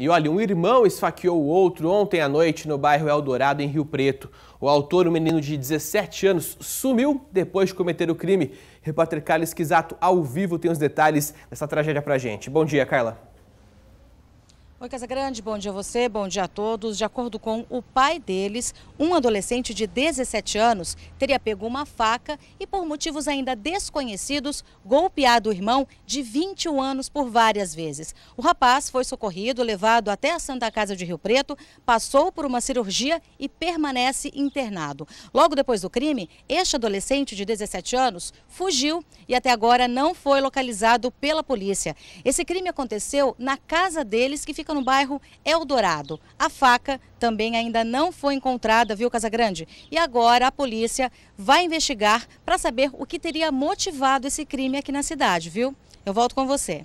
E olha, um irmão esfaqueou o outro ontem à noite no bairro Eldorado, em Rio Preto. O autor, um menino de 17 anos, sumiu depois de cometer o crime. Repórter Carla Esquisato, ao vivo, tem os detalhes dessa tragédia pra gente. Bom dia, Carla. Oi, Casa Grande, bom dia a você, bom dia a todos. De acordo com o pai deles, um adolescente de 17 anos teria pego uma faca e, por motivos ainda desconhecidos, golpeado o irmão de 21 anos por várias vezes. O rapaz foi socorrido, levado até a Santa Casa de Rio Preto, passou por uma cirurgia e permanece internado. Logo depois do crime, este adolescente de 17 anos fugiu e até agora não foi localizado pela polícia. Esse crime aconteceu na casa deles, que fica fica no bairro Eldorado. A faca também ainda não foi encontrada, viu, Casagrande? E agora a polícia vai investigar para saber o que teria motivado esse crime aqui na cidade, viu? Eu volto com você.